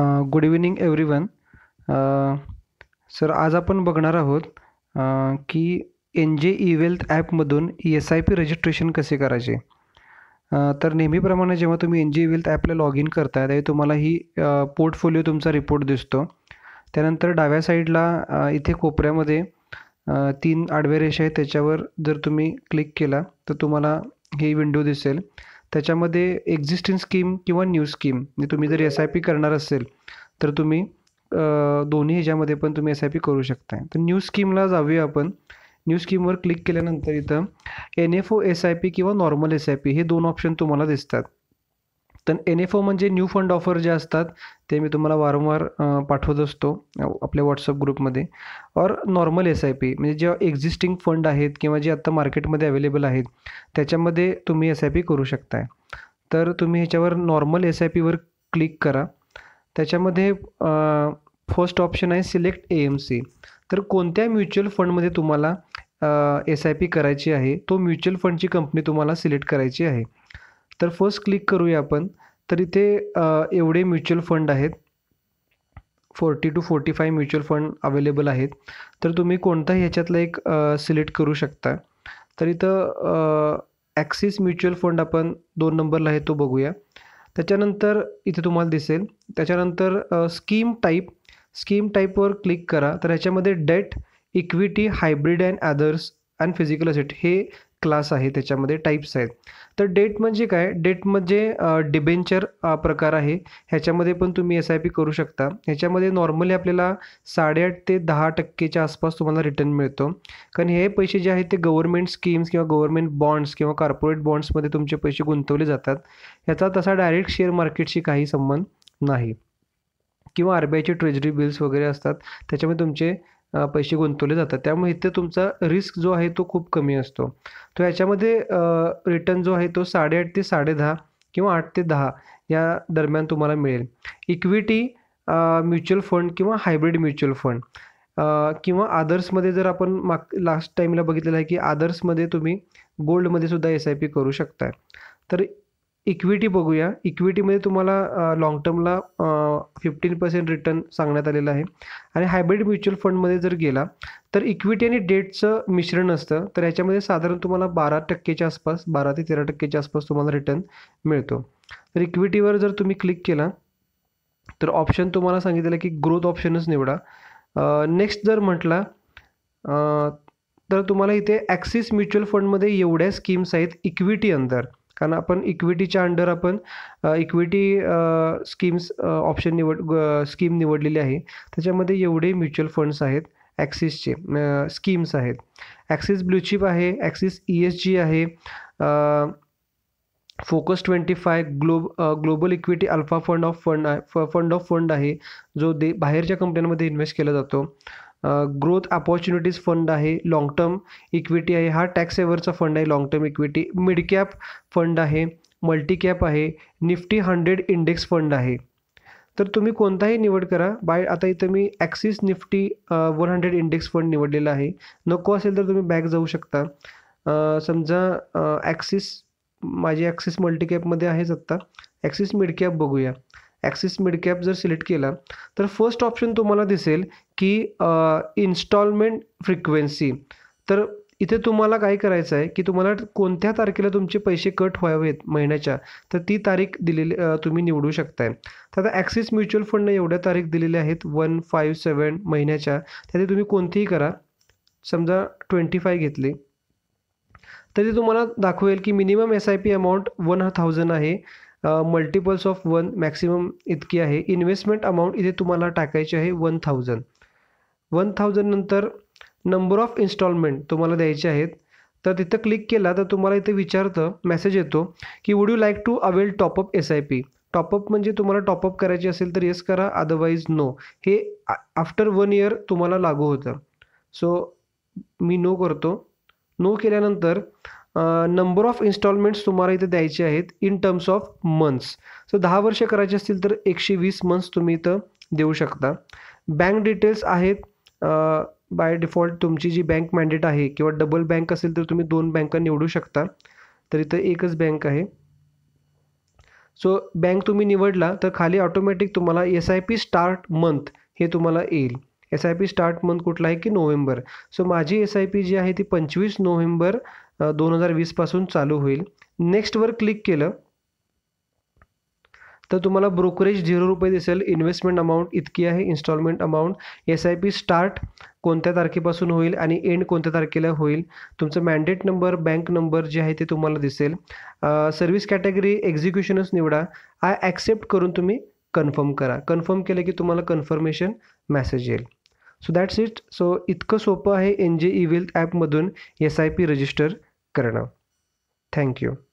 good evening everyone sir आज आपण बघणार आहोत की एन जे ई वेल्थ ॲपमधून E S I P registration कसे करायचे तर नेहमीप्रमाणे जेव्हा तुम्ही एन जी ई वेल्थ ॲपला लॉग इन करता त्यावेळी तुम्हाला ही पोर्टफोलिओ तुमचा रिपोर्ट दिसतो त्यानंतर डाव्या साईडला इथे कोपऱ्यामध्ये तीन आडव्या रेषा आहेत त्याच्यावर जर तुम्ही क्लिक केला तर तुम्हाला हे विंडो दिसेल त्याच्यामध्ये एक्झिस्टिंग स्कीम किंवा न्यू स्कीम म्हणजे तुम्ही जर एस आय पी करणार असेल तर तुम्ही दोन्ही ह्याच्यामध्ये पण तुम्ही एस आय पी करू शकता तर न्यू स्कीमला जाऊया आपण न्यू स्कीमवर क्लिक केल्यानंतर इथं N F O S I P किंवा नॉर्मल एस आय पी हे दोन ऑप्शन तुम्हाला दिसतात तर एन एफ ओ म्हणजे न्यू फंड ऑफर जे असतात ते मी तुम्हाला वारंवार पाठवत असतो आपल्या व्हॉट्सअप ग्रुपमध्ये और नॉर्मल एस आय पी म्हणजे जेव्हा एक्झिस्टिंग फंड आहेत किंवा जे आत्ता मार्केटमध्ये अवेलेबल आहेत त्याच्यामध्ये तुम्ही एस आय पी करू शकताय तर तुम्ही ह्याच्यावर नॉर्मल एस आय पीवर क्लिक करा त्याच्यामध्ये फर्स्ट ऑप्शन आहे सिलेक्ट ए एम सी तर कोणत्या म्युच्युअल फंडमध्ये तुम्हाला एस आय पी करायची आहे तो म्युच्युअल फंडची कंपनी तुम्हाला सिलेक्ट करायची आहे तर फर्स्ट क्लिक करूया आपण तर इथे एवढे म्युच्युअल फंड आहेत forty two forty five mutual fund available आहेत तर तुम्ही कोणताही ह्याच्यातला एक सिलेक्ट करू शकता तर इथं ॲक्सिस म्युच्युअल फंड आपण दोन नंबरला आहे तो बघूया त्याच्यानंतर इथे तुम्हाला दिसेल त्याच्यानंतर स्कीम टाईप स्कीम टाईपवर क्लिक करा तर ह्याच्यामध्ये debt equity hybrid and others and physical asset हे क्लास आहे त्याच्यामध्ये टाईप्स आहेत तर डेट म्हणजे काय डेट म्हणजे डिबेंचर प्रकार आहे ह्याच्यामध्ये पण तुम्ही एस आय पी करू शकता ह्याच्यामध्ये नॉर्मली आपल्याला साडेआठ ते दहा टक्केच्या आसपास तुम्हाला रिटर्न मिळतो कारण हे पैसे जे आहेत ते गव्हर्नमेंट स्कीम्स किंवा गव्हर्मेंट बॉन्ड्स किंवा कॉर्पोरेट बॉन्ड्समध्ये तुमचे पैसे गुंतवले जातात ह्याचा तसा डायरेक्ट शेअर मार्केटशी काही संबंध नाही किंवा आर बी आयचे ट्रेजरी बिल्स वगैरे असतात त्याच्यामध्ये तुमचे पैसे गुंतवले जातात त्यामुळे इथे तुमचा रिस्क जो आहे तो खूप कमी असतो तो याच्यामध्ये रिटर्न जो आहे तो साडेआठ ते साडेदहा किंवा आठ ते दहा या दरम्यान तुम्हाला मिळेल इक्विटी म्युच्युअल फंड किंवा हायब्रिड म्युच्युअल फंड किंवा आदर्समध्ये जर आपण माग लास्ट टाईमला बघितलेलं आहे की आदर्समध्ये तुम्ही गोल्डमध्ये सुद्धा एस आय पी करू शकताय तर इक्विटी बघूया इक्विटीमध्ये तुम्हाला लाँग टर्मला फिफ्टीन पर्सेंट रिटर्न सांगण्यात आलेलं आहे आणि हायब्रिड म्युच्युअल फंडमध्ये जर गेला तर इक्विटी आणि डेटचं मिश्रण असतं तर याच्यामध्ये साधारण तुम्हाला बारा टक्केच्या आसपास बारा ते तेरा टक्केच्या आसपास तुम्हाला रिटर्न मिळतो तर इक्विटीवर जर तुम्ही क्लिक केला तर ऑप्शन तुम्हाला सांगितलेलं की ग्रोथ ऑप्शनच निवडा नेक्स्ट जर म्हटला तर तुम्हाला इथे ॲक्सिस म्युच्युअल फंडमध्ये एवढ्या स्कीम्स आहेत इक्विटी अंदर कारण आपण इक्विटीच्या अंडर आपण इक्विटी स्कीम्स ऑप्शन निवड स्कीम निवडलेली आहे त्याच्यामध्ये एवढे म्युच्युअल फंड्स आहेत ॲक्सिसचे स्कीम्स आहेत ॲक्सिस ब्लूचिप आहे ॲक्सिस ई एस जी आहे focus twenty five globe global equity alpha fund of fund fund of fund आहे जो दे बाहेरच्या कंपन्यांमध्ये इन्व्हेस्ट केला जातो ग्रोथ अपॉर्च्युनिटीज फंड आहे लाँग टर्म इक्विटी आहे हा टॅक्स सेवरचा फंड आहे long term equity mid cap fund आहे मल्टी कॅप आहे निफ्टी हंड्रेड इंडेक्स फंड आहे तर तुम्ही कोणताही निवड करा बाय आता इथं मी Axis Nifty one hundred index fund निवडलेला आहे नको असेल तर तुम्ही बॅक जाऊ शकता समजा ॲक्सिस माझी ॲक्सिस मल्टीकॅपमध्ये आहेच आत्ता ॲक्सिस मिडकॅप बघूया ॲक्सिस मिड कॅप जर सिलेक्ट केला तर फर्स्ट ऑप्शन तुम्हाला दिसेल की इन्स्टॉलमेंट फ्रिक्वेन्सी तर इथे तुम्हाला काय करायचं आहे की तुम्हाला कोणत्या तारखेला तुमचे पैसे कट व्हावेत महिन्याच्या तर ती तारीख दिलेली तुम्ही निवडू शकताय तर आता ॲक्सिस म्युच्युअल फंडने एवढ्या तारीख दिलेल्या आहेत वन फाईव्ह सेवन महिन्याच्या त्या तुम्ही कोणतीही करा समजा ट्वेंटी फाय घेतली तर ते तुम्हाला दाखवेल की minimum S I P amount one thousand आहे मल्टिपल्स ऑफ वन मॅक्सिमम इतकी आहे इन्व्हेस्टमेंट अमाऊंट इथे तुम्हाला टाकायची आहे वन थाउजंड वन थाउजंड नंतर नंबर ऑफ इन्स्टॉलमेंट तुम्हाला द्यायचे आहेत तर तिथं क्लिक केला तर तुम्हाला इथे विचारतं मेसेज येतो की would you like to avail top up S I P top up म्हणजे तुम्हाला टॉपअप करायची असेल तर यस करा अदरवाईज नो हे आफ्टर वन इयर तुम्हाला लागू होतं सो मी नो करतो नो केल्यानंतर नंबर ऑफ इन्स्टॉलमेंट्स तुम्हाला इथे द्यायचे आहेत in terms of months so दहा वर्ष करायचे असतील तर एकशे वीस मंथ्स तुम्ही इथं देऊ शकता बँक डिटेल्स आहेत बाय डिफॉल्ट तुमची जी बँक मँडेट आहे किंवा डबल बँक असेल तर तुम्ही दोन बँका निवडू शकता तर इथं एकच बँक आहे सो बँक तुम्ही निवडला तर खाली ऑटोमॅटिक तुम्हाला S I P start month हे तुम्हाला येईल S I P start month कुठला आहे की नोव्हेंबर सो माझी एस आय पी जी आहे ती पंचवीस नोव्हेंबर दोन हजार वीसपासून चालू होईल नेक्स्टवर क्लिक केलं तर तुम्हाला ब्रोकरेज झिरो रुपये दिसेल इन्व्हेस्टमेंट अमाऊंट इतकी आहे installment amount S I P start कोणत्या तारखेपासून होईल आणि एंड कोणत्या तारखेला होईल तुमचं मॅन्डेट नंबर बँक नंबर जे आहे ते तुम्हाला दिसेल सर्व्हिस कॅटेगरी एक्झिक्युशनच निवडा आय ॲक्सेप्ट करून तुम्ही कन्फर्म करा कन्फर्म केलं की तुम्हाला कन्फर्मेशन मेसेज येईल सो दॅट्स इट सो इतकं सोपं आहे एन जे ई वेल्थ ॲपमधून एस आय पी रजिस्टर करना थैंक यू